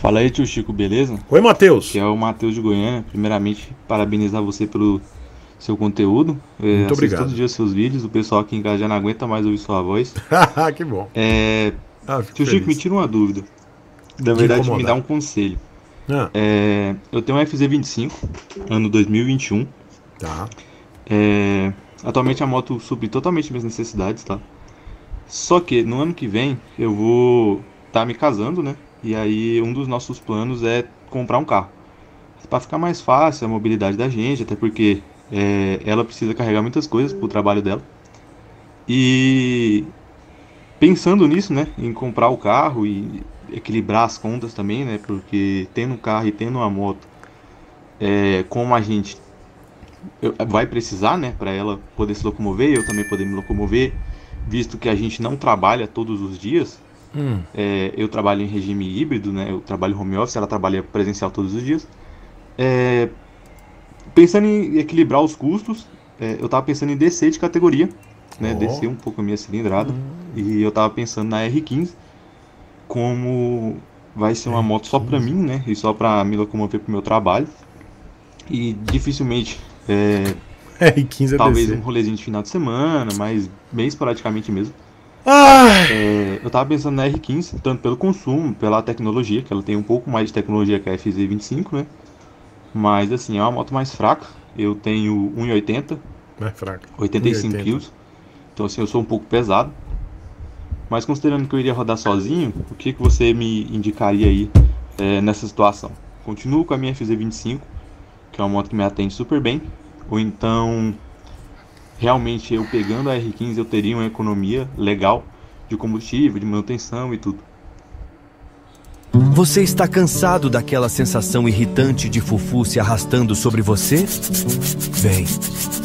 Fala aí, tio Chico, beleza? Oi, Matheus. Que é o Matheus de Goiânia. Primeiramente, parabenizar você pelo seu conteúdo. É, Muito é, obrigado. todos os dias seus vídeos. O pessoal aqui em casa já não aguenta mais ouvir sua voz. Ah, que bom. É, ah, tio feliz. Chico, me tira uma dúvida. Na verdade, me dá um conselho. Ah. É, eu tenho um FZ25, ano 2021. Tá. É, atualmente a moto supre totalmente minhas necessidades, tá? Só que no ano que vem eu vou estar tá me casando, né? E aí um dos nossos planos é comprar um carro. Para ficar mais fácil a mobilidade da gente, até porque é, ela precisa carregar muitas coisas para o trabalho dela. E pensando nisso, né, em comprar o carro e equilibrar as contas também, né, porque tendo um carro e tendo uma moto, é, como a gente vai precisar, né, para ela poder se locomover, eu também poder me locomover, visto que a gente não trabalha todos os dias, Hum. É, eu trabalho em regime híbrido, né? Eu trabalho home office, ela trabalha presencial todos os dias. É, pensando em equilibrar os custos, é, eu estava pensando em descer de categoria, né? Oh. Descer um pouco a minha cilindrada. Hum. E eu estava pensando na R15 como vai ser uma moto só para mim, né? E só para me locomover pro meu trabalho. E dificilmente é, R15 é talvez um rolezinho de final de semana, mas bem esporadicamente mesmo. É, eu tava pensando na R15, tanto pelo consumo, pela tecnologia, que ela tem um pouco mais de tecnologia que a FZ25, né? Mas assim, é uma moto mais fraca. Eu tenho 1,80. Mais fraca. 85 quilos. Então assim, eu sou um pouco pesado. Mas considerando que eu iria rodar sozinho, o que, que você me indicaria aí é, nessa situação? Continuo com a minha FZ25, que é uma moto que me atende super bem. Ou então realmente eu pegando a R15 eu teria uma economia legal de combustível, de manutenção e tudo. Você está cansado daquela sensação irritante de fufu se arrastando sobre você? Bem,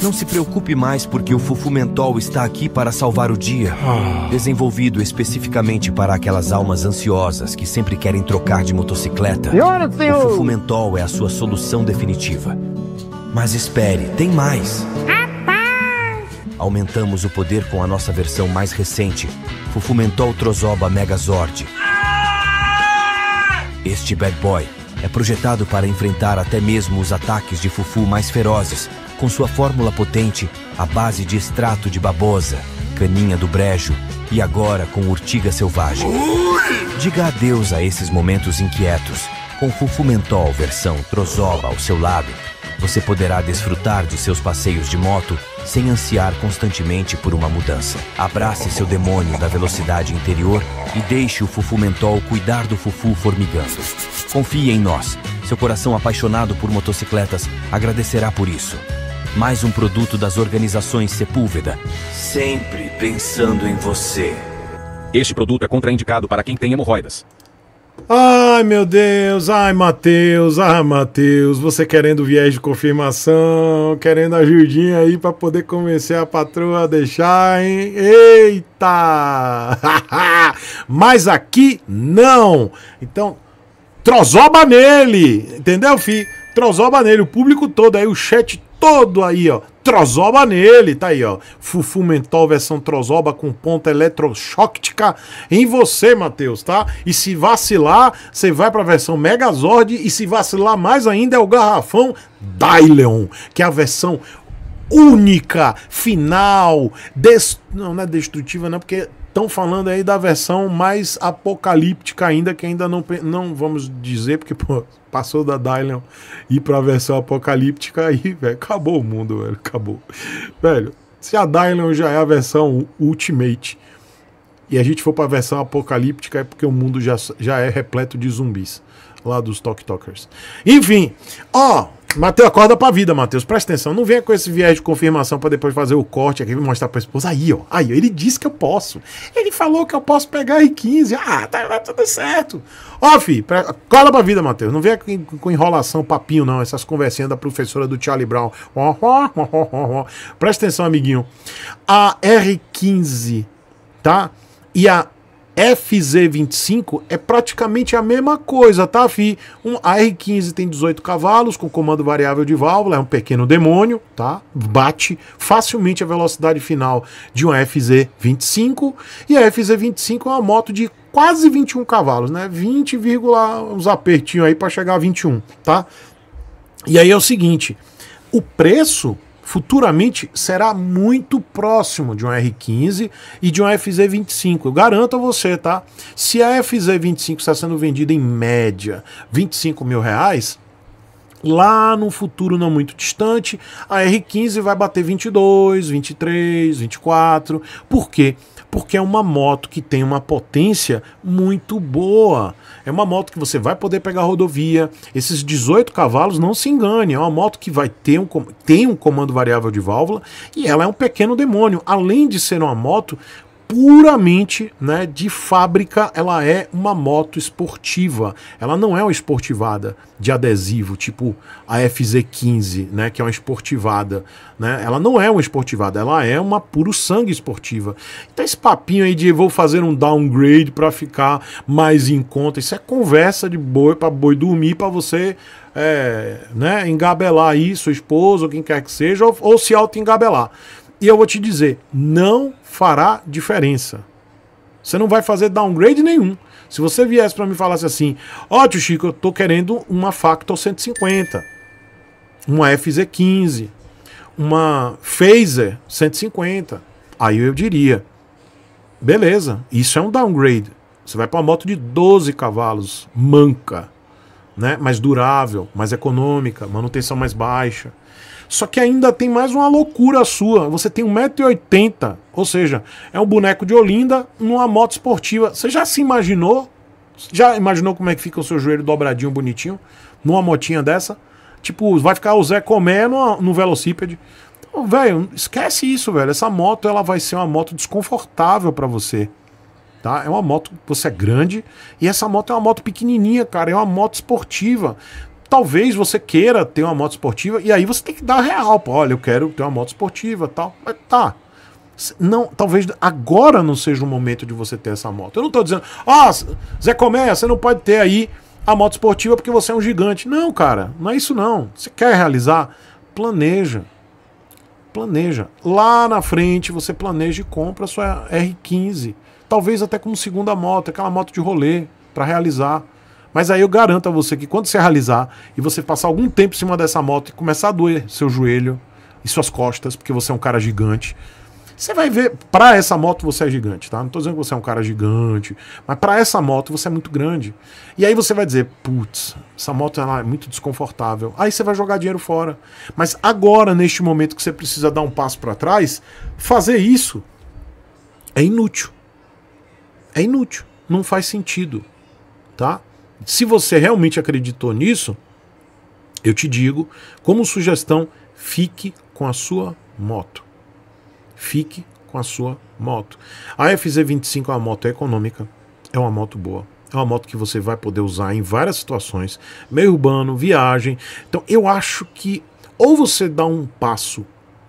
não se preocupe mais porque o Fufu Mentol está aqui para salvar o dia. Ah. Desenvolvido especificamente para aquelas almas ansiosas que sempre querem trocar de motocicleta. O Fufu Mentol é a sua solução definitiva. Mas espere, tem mais. Aumentamos o poder com a nossa versão mais recente, Fufumentol Trozoba Megazord. Este bad boy é projetado para enfrentar até mesmo os ataques de Fufu mais ferozes, com sua fórmula potente à base de extrato de babosa, caninha do brejo e agora com urtiga selvagem. Diga adeus a esses momentos inquietos. Com Fufumentol versão Trozoba ao seu lado, você poderá desfrutar de seus passeios de moto sem ansiar constantemente por uma mudança. Abrace seu demônio da velocidade interior e deixe o Fufu Mentol cuidar do Fufu formigando. Confie em nós. Seu coração apaixonado por motocicletas agradecerá por isso. Mais um produto das organizações Sepúlveda. Sempre pensando em você. Este produto é contraindicado para quem tem hemorroidas. Ai, meu Deus, ai, Matheus, ai, Matheus, você querendo viés de confirmação, querendo ajudinha aí para poder convencer a patroa a deixar, hein? Eita! Mas aqui não. Então, trozoba nele, entendeu, fi? Trozoba nele, o público todo aí, o chat todo aí, ó trozoba nele, tá aí, ó. Fufumentol versão trozoba com ponta eletrochóctica em você, Matheus, tá? E se vacilar, você vai pra versão Megazord e se vacilar mais ainda é o garrafão Dyleon, que é a versão única, final, não, não é destrutiva não, porque Estão falando aí da versão mais apocalíptica ainda, que ainda não, não vamos dizer, porque pô, passou da Dylan ir para a versão apocalíptica aí, velho. Acabou o mundo, velho. Acabou. Velho, se a Dylan já é a versão Ultimate e a gente for para a versão apocalíptica, é porque o mundo já, já é repleto de zumbis lá dos Tok Talk Talkers. Enfim, ó, Matheus, acorda pra vida, Matheus. Presta atenção. Não venha com esse viés de confirmação para depois fazer o corte aqui e mostrar pra esposa. Aí, ó. Aí, ó, ele disse que eu posso. Ele falou que eu posso pegar R15. Ah, tá, tá, tudo certo. Ó, fi. pra... acorda pra vida, Matheus. Não venha com, com, enrolação, papinho, não. Essas conversinhas da professora do Charlie Brown. Presta atenção, amiguinho. A R15, tá? E a FZ25 é praticamente a mesma coisa, tá, Fi? Um AR-15 tem 18 cavalos com comando variável de válvula, é um pequeno demônio, tá? Bate facilmente a velocidade final de um FZ25 e a FZ25 é uma moto de quase 21 cavalos, né? 20, uns apertinhos aí para chegar a 21, tá? E aí é o seguinte, o preço futuramente será muito próximo de um R15 e de um FZ25. Eu garanto a você, tá? Se a FZ25 está sendo vendida em média 25 mil reais, lá no futuro não muito distante, a R15 vai bater 22, 23, 24. Por quê? Porque é uma moto que tem uma potência muito boa. É uma moto que você vai poder pegar rodovia. Esses 18 cavalos, não se engane, é uma moto que vai ter um, tem um comando variável de válvula e ela é um pequeno demônio. Além de ser uma moto puramente né, de fábrica, ela é uma moto esportiva. Ela não é uma esportivada de adesivo, tipo a FZ15, né, que é uma esportivada. Né? Ela não é uma esportivada, ela é uma puro sangue esportiva. Então esse papinho aí de vou fazer um downgrade para ficar mais em conta, isso é conversa de boi para boi dormir, para você é, né, engabelar aí sua esposa ou quem quer que seja, ou, ou se auto-engabelar. E eu vou te dizer, não fará diferença. Você não vai fazer downgrade nenhum. Se você viesse para me falasse assim, ó oh, tio Chico, eu tô querendo uma Factor 150, uma FZ15, uma Phaser 150, aí eu diria, beleza, isso é um downgrade. Você vai para uma moto de 12 cavalos, manca, né? mais durável, mais econômica, manutenção mais baixa. Só que ainda tem mais uma loucura sua. Você tem 1,80m, ou seja, é um boneco de Olinda numa moto esportiva. Você já se imaginou? Já imaginou como é que fica o seu joelho dobradinho, bonitinho, numa motinha dessa? Tipo, vai ficar o Zé Comé no, no velocípede. Então, velho, esquece isso, velho. Essa moto ela vai ser uma moto desconfortável para você. Tá? É uma moto, você é grande, e essa moto é uma moto pequenininha, cara, é uma moto esportiva talvez você queira ter uma moto esportiva e aí você tem que dar real, pô, olha, eu quero ter uma moto esportiva, tal. Mas tá. Não, talvez agora não seja o momento de você ter essa moto. Eu não tô dizendo, ah, Zé Coméia, você não pode ter aí a moto esportiva porque você é um gigante. Não, cara, não é isso não. Você quer realizar? Planeja. Planeja. Lá na frente você planeja e compra a sua R15. Talvez até como segunda moto, aquela moto de rolê para realizar mas aí eu garanto a você que quando você realizar e você passar algum tempo em cima dessa moto e começar a doer seu joelho e suas costas, porque você é um cara gigante, você vai ver, para essa moto você é gigante, tá? Não tô dizendo que você é um cara gigante, mas para essa moto você é muito grande. E aí você vai dizer, putz, essa moto ela é muito desconfortável. Aí você vai jogar dinheiro fora. Mas agora, neste momento que você precisa dar um passo para trás, fazer isso é inútil. É inútil, não faz sentido, tá? Se você realmente acreditou nisso, eu te digo, como sugestão, fique com a sua moto. Fique com a sua moto. A FZ25 é uma moto econômica, é uma moto boa. É uma moto que você vai poder usar em várias situações, meio urbano, viagem. Então eu acho que ou você dá um passo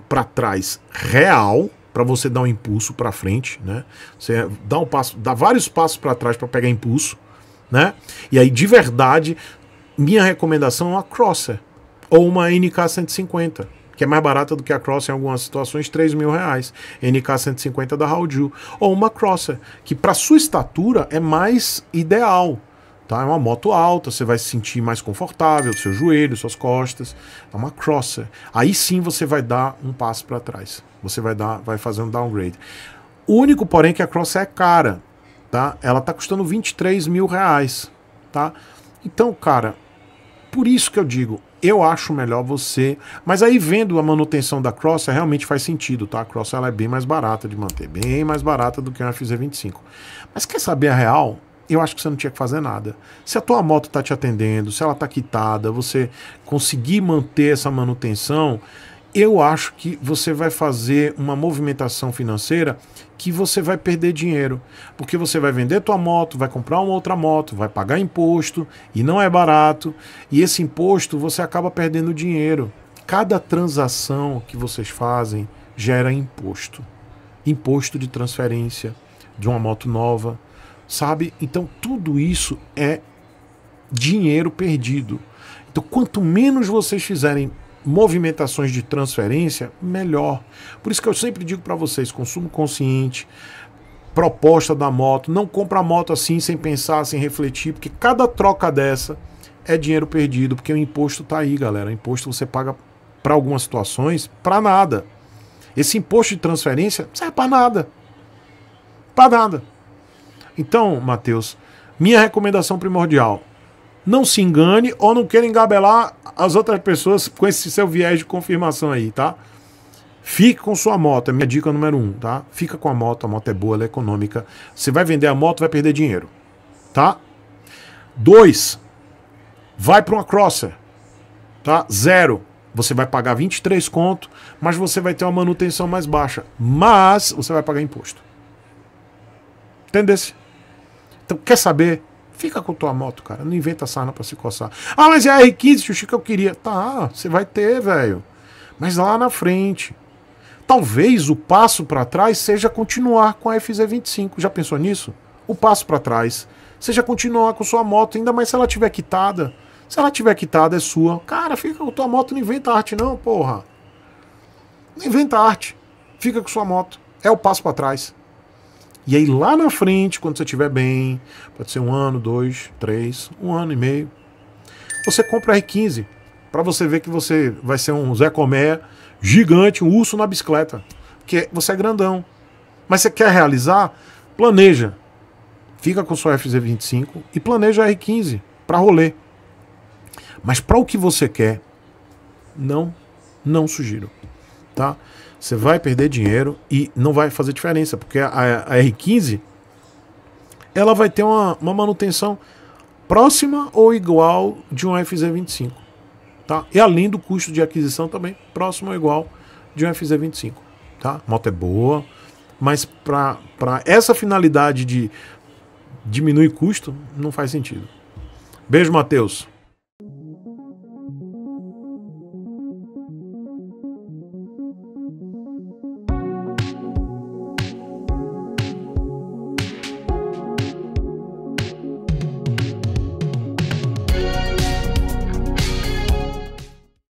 para trás real, para você dar um impulso para frente, né? Você dá um passo, dá vários passos para trás para pegar impulso, né? E aí, de verdade, minha recomendação é uma Crosser ou uma NK150, que é mais barata do que a Crosser em algumas situações, 3 mil reais. NK150 da Hauju. Ou uma Crosser, que para sua estatura é mais ideal. Tá? É uma moto alta, você vai se sentir mais confortável, seu joelho, suas costas. É uma crosser. Aí sim você vai dar um passo para trás. Você vai dar, vai fazer um downgrade. O único, porém, é que a crosser é cara tá? Ela tá custando 23 mil reais, tá? Então, cara, por isso que eu digo, eu acho melhor você. Mas aí vendo a manutenção da Cross, é, realmente faz sentido, tá? A Cross ela é bem mais barata de manter, bem mais barata do que uma FZ25. Mas quer saber a real? Eu acho que você não tinha que fazer nada. Se a tua moto tá te atendendo, se ela tá quitada, você conseguir manter essa manutenção, eu acho que você vai fazer uma movimentação financeira que você vai perder dinheiro, porque você vai vender tua moto, vai comprar uma outra moto, vai pagar imposto e não é barato, e esse imposto você acaba perdendo dinheiro. Cada transação que vocês fazem gera imposto. Imposto de transferência de uma moto nova, sabe? Então tudo isso é dinheiro perdido. Então quanto menos vocês fizerem movimentações de transferência, melhor. Por isso que eu sempre digo para vocês, consumo consciente, proposta da moto, não compra a moto assim sem pensar, sem refletir, porque cada troca dessa é dinheiro perdido, porque o imposto tá aí, galera. O imposto você paga para algumas situações, para nada. Esse imposto de transferência serve para nada. Para nada. Então, Matheus, minha recomendação primordial, não se engane ou não queira engabelar as outras pessoas com esse seu viés de confirmação aí, tá? Fique com sua moto, é minha dica número um, tá? Fica com a moto, a moto é boa, ela é econômica. Você vai vender a moto, vai perder dinheiro, tá? Dois, vai para uma crosser, tá? Zero, você vai pagar 23 conto, mas você vai ter uma manutenção mais baixa, mas você vai pagar imposto. Entendesse? Então, quer saber? Fica com tua moto, cara. Não inventa sarna para se coçar. Ah, mas é a R15, Xuxi, que eu queria. Tá, você vai ter, velho. Mas lá na frente. Talvez o passo para trás seja continuar com a FZ25. Já pensou nisso? O passo para trás seja continuar com sua moto, ainda mais se ela tiver quitada. Se ela tiver quitada, é sua. Cara, fica com tua moto, não inventa arte, não, porra. Não inventa arte. Fica com sua moto. É o passo para trás. E aí lá na frente, quando você estiver bem, pode ser um ano, dois, três, um ano e meio, você compra R15 para você ver que você vai ser um Zé Comé gigante, um urso na bicicleta, porque é, você é grandão. Mas você quer realizar? Planeja. Fica com sua FZ25 e planeja R15 para rolê. Mas para o que você quer, não, não sugiro, tá? Você vai perder dinheiro e não vai fazer diferença, porque a, a R15 ela vai ter uma, uma manutenção próxima ou igual de um FZ25. Tá? E além do custo de aquisição também, próximo ou igual de um FZ25. Tá? A moto é boa, mas para essa finalidade de diminuir custo, não faz sentido. Beijo, Matheus.